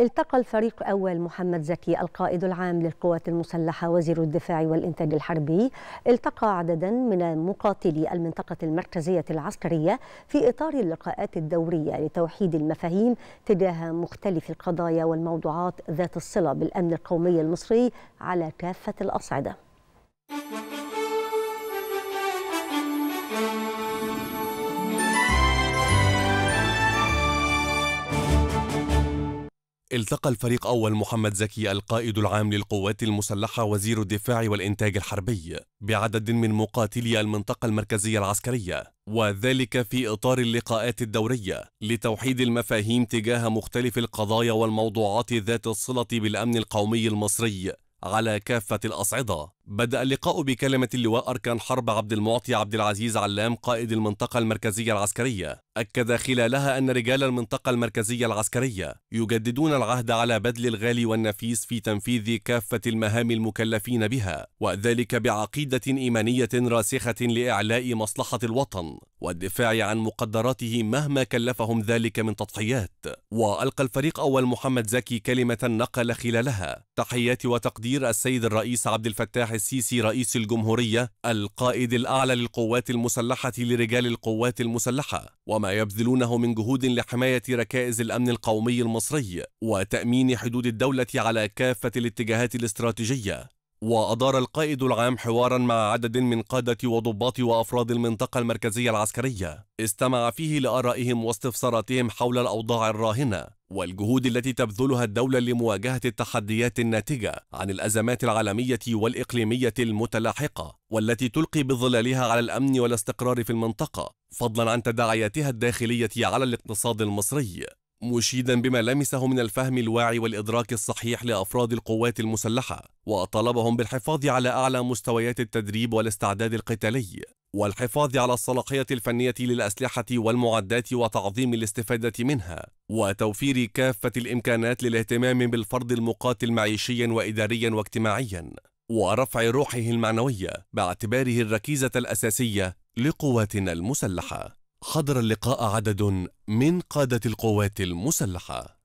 التقى الفريق أول محمد زكي القائد العام للقوات المسلحة وزير الدفاع والإنتاج الحربي التقى عددا من مقاتلي المنطقة المركزية العسكرية في إطار اللقاءات الدورية لتوحيد المفاهيم تجاه مختلف القضايا والموضوعات ذات الصلة بالأمن القومي المصري على كافة الأصعدة التقى الفريق أول محمد زكي القائد العام للقوات المسلحة وزير الدفاع والإنتاج الحربي بعدد من مقاتلي المنطقة المركزية العسكرية وذلك في إطار اللقاءات الدورية لتوحيد المفاهيم تجاه مختلف القضايا والموضوعات ذات الصلة بالأمن القومي المصري على كافة الأصعدة بدأ اللقاء بكلمة اللواء أركان حرب عبد المعطي عبد العزيز علام قائد المنطقة المركزية العسكرية أكد خلالها أن رجال المنطقة المركزية العسكرية يجددون العهد على بذل الغالي والنفيس في تنفيذ كافة المهام المكلفين بها وذلك بعقيدة إيمانية راسخة لإعلاء مصلحة الوطن والدفاع عن مقدراته مهما كلفهم ذلك من تضحيات وألقى الفريق أول محمد زكي كلمة نقل خلالها تحيات وتقدير السيد الرئيس عبد الفتاح السيسي رئيس الجمهورية القائد الأعلى للقوات المسلحة لرجال القوات المسلحة وما يبذلونه من جهود لحماية ركائز الأمن القومي المصري وتأمين حدود الدولة على كافة الاتجاهات الاستراتيجية وأدار القائد العام حوارا مع عدد من قادة وضباط وأفراد المنطقة المركزية العسكرية استمع فيه لآرائهم واستفساراتهم حول الأوضاع الراهنة والجهود التي تبذلها الدولة لمواجهة التحديات الناتجة عن الأزمات العالمية والإقليمية المتلاحقة والتي تلقي بظلالها على الأمن والاستقرار في المنطقة فضلا عن تداعياتها الداخلية على الاقتصاد المصري مشيدا بما لمسه من الفهم الواعي والإدراك الصحيح لأفراد القوات المسلحة وطلبهم بالحفاظ على أعلى مستويات التدريب والاستعداد القتالي والحفاظ على الصلاحية الفنية للأسلحة والمعدات وتعظيم الاستفادة منها وتوفير كافة الإمكانات للاهتمام بالفرد المقاتل معيشيا وإداريا واجتماعيا ورفع روحه المعنوية باعتباره الركيزة الأساسية لقواتنا المسلحة حضر اللقاء عدد من قادة القوات المسلحة